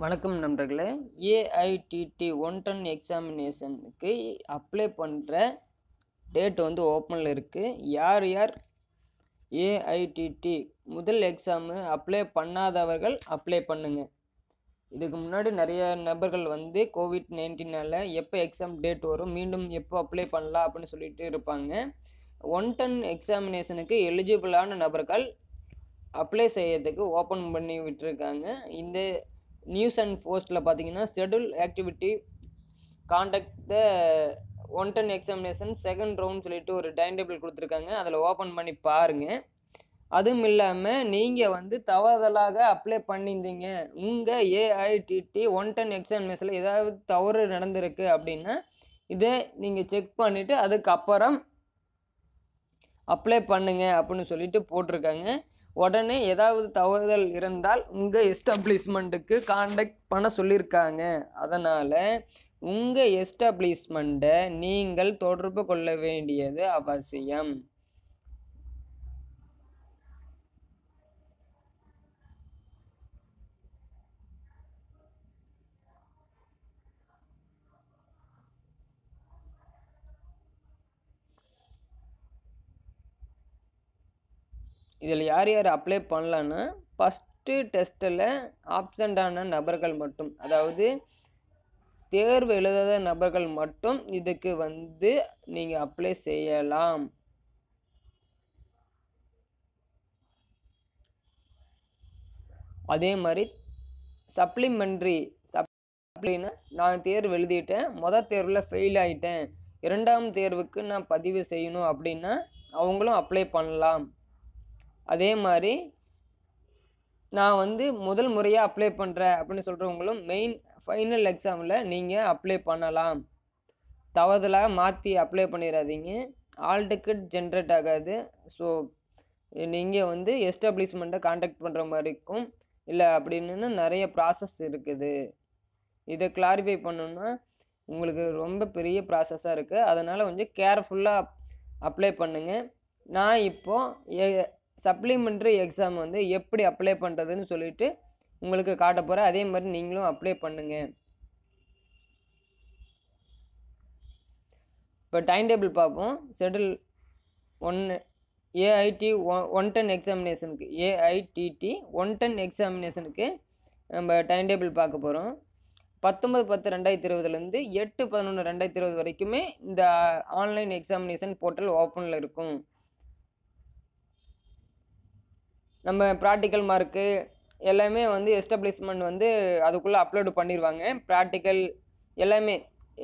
வணக்கம் நண்பர்களே AITT one ten எக்ஸாமினேஷனுக்கு அப்ளை பண்ணுற டேட் வந்து ஓப்பனில் இருக்குது யார் யார் ஏஐடிடி முதல் எக்ஸாமு அப்ளை பண்ணாதவர்கள் அப்ளை பண்ணுங்கள் இதுக்கு முன்னாடி நிறைய நபர்கள் வந்து கோவிட் நைன்டீனால் எப்போ எக்ஸாம் டேட் வரும் மீண்டும் எப்போ அப்ளை பண்ணலாம் அப்படின்னு சொல்லிட்டு இருப்பாங்க ஒன் டன் எக்ஸாமினேஷனுக்கு எலிஜிபிளான நபர்கள் அப்ளை செய்யறதுக்கு ஓப்பன் பண்ணி விட்டுருக்காங்க இந்த நியூஸ் அண்ட் போஸ்ட்டில் பார்த்தீங்கன்னா schedule activity contact the one ten examination second round சொல்லிட்டு ஒரு டைம் டேபிள் கொடுத்துருக்காங்க அதில் ஓப்பன் பண்ணி பாருங்கள் அதுவும் இல்லாமல் நீங்கள் வந்து தவறுதலாக அப்ளை பண்ணியிருந்தீங்க உங்கள் ஏஐடிடி ஒன் டென் எக்ஸாமினேஷனில் ஏதாவது தவறு நடந்திருக்கு அப்படின்னா இதை நீங்கள் செக் பண்ணிவிட்டு அதுக்கப்புறம் அப்ளை பண்ணுங்கள் அப்படின்னு சொல்லிட்டு போட்டிருக்காங்க உடனே ஏதாவது தகவல் இருந்தால் உங்கள் எஸ்டாப்ளிஷ்மெண்ட்டுக்கு காண்டக்ட் பண்ண சொல்லியிருக்காங்க அதனால் உங்கள் எஸ்டாப்ளிஷ்மெண்ட்டை நீங்கள் தொடர்பு கொள்ள வேண்டியது அவசியம் இதில் யார் யார் அப்ளை பண்ணலான்னா ஃபஸ்ட்டு டெஸ்ட்டில் ஆப்சண்டான நபர்கள் மட்டும் அதாவது தேர்வு எழுதாத நபர்கள் மட்டும் இதுக்கு வந்து நீங்கள் அப்ளை செய்யலாம் அதே மாதிரி சப்ளிமெண்ட்ரி சப்ளின்னா நான் தேர்வு எழுதிட்டேன் மொதல் தேர்வில் ஃபெயில் ஆகிட்டேன் இரண்டாம் தேர்வுக்கு நான் பதிவு செய்யணும் அப்படின்னா அவங்களும் அப்ளை பண்ணலாம் அதே மாதிரி நான் வந்து முதல் முறையாக அப்ளை பண்ணுறேன் அப்படின்னு சொல்கிறவங்களும் மெயின் ஃபைனல் எக்ஸாமில் நீங்கள் அப்ளை பண்ணலாம் தவறுதலாக மாற்றி அப்ளை பண்ணிடாதீங்க ஆல் டிக்கெட் ஜென்ரேட் ஆகாது ஸோ நீங்கள் வந்து எஸ்டாப்ளிஷ்மெண்ட்டை காண்டாக்ட் பண்ணுற மாதிரி இருக்கும் இல்லை அப்படின்னு நிறைய ப்ராசஸ் இருக்குது இதை கிளாரிஃபை பண்ணணும்னா உங்களுக்கு ரொம்ப பெரிய ப்ராசஸாக இருக்குது அதனால் கொஞ்சம் கேர்ஃபுல்லாக அப்ளை பண்ணுங்கள் நான் இப்போது சப்ளிமெண்ட்ரி எக்ஸாம் வந்து எப்படி அப்ளை பண்ணுறதுன்னு சொல்லிட்டு உங்களுக்கு காட்ட போகிறேன் அதே மாதிரி நீங்களும் அப்ளை பண்ணுங்கள் இப்போ டைம் டேபிள் பார்ப்போம் செட்டில் ஒன்று ஏஐடி ஒன் ஒன் டென் எக்ஸாமினேஷனுக்கு ஏஐடிடி ஒன் டென் எக்ஸாமினேஷனுக்கு நம்ம டைம் டேபிள் பார்க்க போகிறோம் பத்தொம்பது பத்து ரெண்டாயிரத்தி இருபதுலேருந்து எட்டு பதினொன்று ரெண்டாயிரத்தி இருபது வரைக்குமே இந்த ஆன்லைன் எக்ஸாமினேஷன் போர்ட்டல் ஓப்பனில் இருக்கும் நம்ம ப்ராக்டிக்கல் மார்க்கு எல்லாமே வந்து எஸ்டாப்ளிஷ்மெண்ட் வந்து அதுக்குள்ளே அப்லோடு பண்ணிடுவாங்க ப்ராக்டிக்கல் எல்லாமே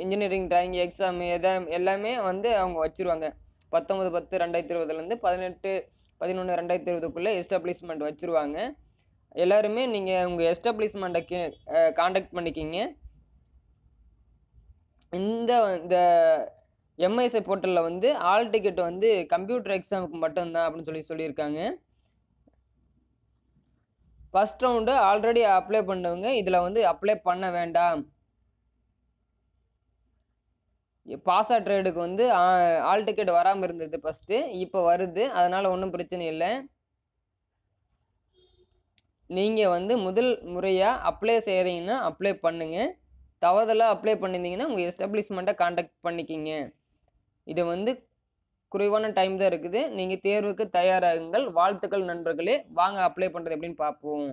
இன்ஜினியரிங் ட்ராயிங் எக்ஸாமு எதா எல்லாமே வந்து அவங்க வச்சுருவாங்க பத்தொம்பது பத்து ரெண்டாயிரத்தி இருபதுலேருந்து பதினெட்டு பதினொன்று ரெண்டாயிரத்தி இருபதுக்குள்ளே எஸ்டாப்ளிஷ்மெண்ட் வச்சுருவாங்க எல்லாருமே நீங்கள் உங்கள் எஸ்டாப்ளிஷ்மெண்ட்டை கே காண்டாக்ட் பண்ணிக்கிங்க இந்த இந்த எம்ஐஎஸ்ஐ போர்ட்டலில் வந்து ஆல் டிக்கெட் வந்து கம்ப்யூட்டர் எக்ஸாமுக்கு மட்டும்தான் அப்படின்னு சொல்லி சொல்லியிருக்காங்க ஃபஸ்ட் ரவுண்டு ஆல்ரெடி அப்ளை பண்ணவங்க இதில் வந்து அப்ளை பண்ண வேண்டாம் பாசா ட்ரேடுக்கு வந்து ஆல் டிக்கெட் வராமல் இருந்தது ஃபஸ்ட்டு இப்போ வருது அதனால் ஒன்றும் பிரச்சனை இல்லை நீங்கள் வந்து முதல் முறையாக அப்ளை செய்கிறீங்கன்னா அப்ளை பண்ணுங்கள் தவறுதலாக அப்ளை பண்ணியிருந்தீங்கன்னா உங்கள் எஸ்டாப்ளிஷ்மெண்ட்டை காண்டாக்ட் பண்ணிக்கிங்க இதை வந்து குறைவான டைம் தான் இருக்குது நீங்கள் தேர்வுக்கு தயாராகுங்கள் வாழ்த்துக்கள் நண்பர்களே வாங்க அப்ளை பண்ணுறது எப்படின்னு பார்ப்போம்